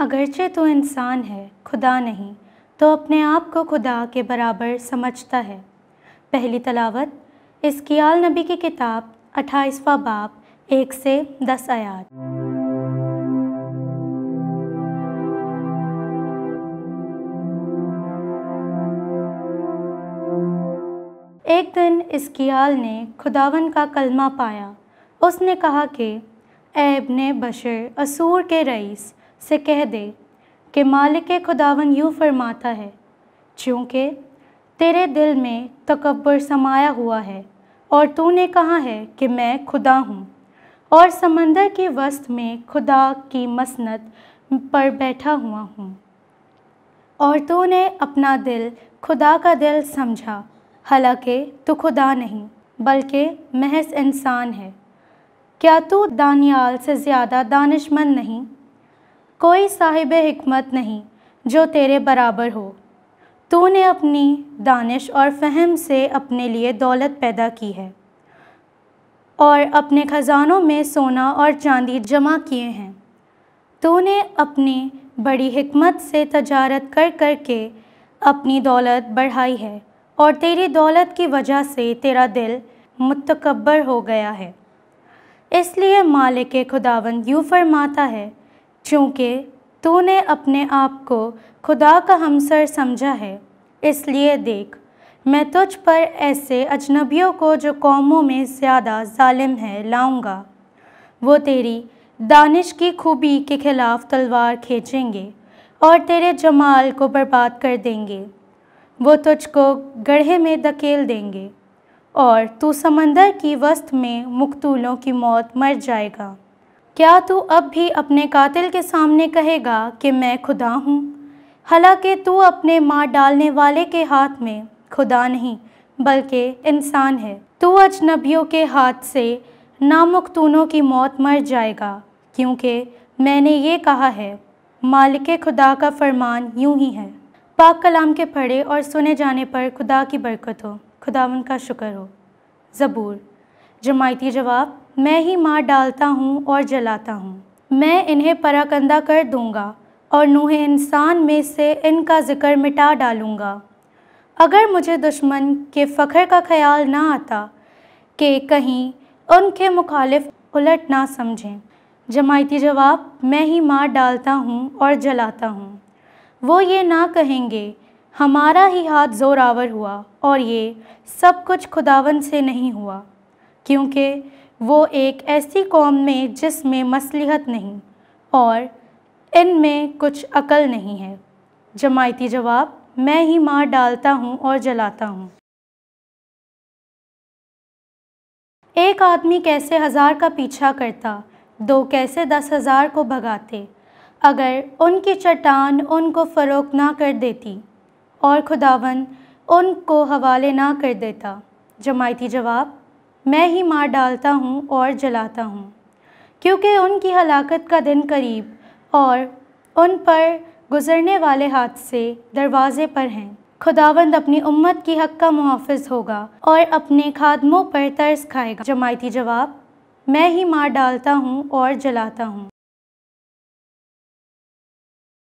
अगरचे तो इंसान है खुदा नहीं तो अपने आप को खुदा के बराबर समझता है पहली तलावत इस आल नबी की किताब अट्ठाईसवा बाप एक से दस आयात एक दिन इसकियाल ने खुदावन का कलमा पाया उसने कहा कि ऐबन बशर असूर के रईस से कह दे कि मालिक खुदावन यूँ फरमाता है चूँकि तेरे दिल में तकबर समाया हुआ है और तूने कहा है कि मैं खुदा हूँ और समंदर के वस्त में खुदा की मसनत पर बैठा हुआ हूँ और तूने अपना दिल खुदा का दिल समझा हालांकि तू खुदा नहीं बल्कि महज इंसान है क्या तू दानियाल से ज़्यादा दानिशमंद नहीं कोई साहिब हमत नहीं जो तेरे बराबर हो तूने अपनी दानिश और फहम से अपने लिए दौलत पैदा की है और अपने ख़ज़ानों में सोना और चांदी जमा किए हैं तूने अपनी बड़ी हमत से तजारत कर कर के अपनी दौलत बढ़ाई है और तेरी दौलत की वजह से तेरा दिल मुतकबर हो गया है इसलिए मालिक खुदावन यूँ फरमाता है चूँकि तूने अपने आप को खुदा का हमसर समझा है इसलिए देख मैं तुझ पर ऐसे अजनबियों को जो कौमों में ज़्यादा ालिम है लाऊंगा वो तेरी दानिश की खूबी के खिलाफ तलवार खींचेंगे और तेरे जमाल को बर्बाद कर देंगे वो तुझको गढ़े में धकेल देंगे और तू समंदर की वस्त में मकतूलों की मौत मर जाएगा क्या तू अब भी अपने कातिल के सामने कहेगा कि मैं खुदा हूँ हालांकि तू अपने मार डालने वाले के हाथ में खुदा नहीं बल्कि इंसान है तू अजनबियों के हाथ से नामुखतूनों की मौत मर जाएगा क्योंकि मैंने ये कहा है मालिक खुदा का फरमान यूं ही है पाक कलाम के पढ़े और सुने जाने पर खुदा की बरकत हो खुदा उनका शुक्र हो ज़बूर जमायती जवाब मैं ही मार डालता हूँ और जलाता हूँ मैं इन्हें पराकंदा कर दूँगा और नूह इंसान में से इनका ज़िक्र मिटा डालूँगा अगर मुझे दुश्मन के फ़खर का ख्याल ना आता कि कहीं उनके मुखालिफ उलट ना समझें जमायती जवाब मैं ही मार डालता हूँ और जलाता हूँ वो ये ना कहेंगे हमारा ही हाथ जोरावर हुआ और ये सब कुछ खुदावन से नहीं हुआ क्योंकि वो एक ऐसी कौम में जिसमें मसलहत नहीं और इन में कुछ अकल नहीं है जमायती जवाब मैं ही मार डालता हूँ और जलाता हूँ एक आदमी कैसे हज़ार का पीछा करता दो कैसे दस हज़ार को भगाते अगर उनकी चट्टान उनको फ़रोख ना कर देती और खुदावन उनको हवाले ना कर देता जमायती जवाब मैं ही मार डालता हूँ और जलाता हूँ क्योंकि उनकी हलाकत का दिन करीब और उन पर गुज़रने वाले हादसे दरवाजे पर हैं खुदावंद अपनी उम्मत की हक का मुहाफ़ होगा और अपने खादमों पर तर्स खाएगा जमायती जवाब मैं ही मार डालता हूँ और जलाता हूँ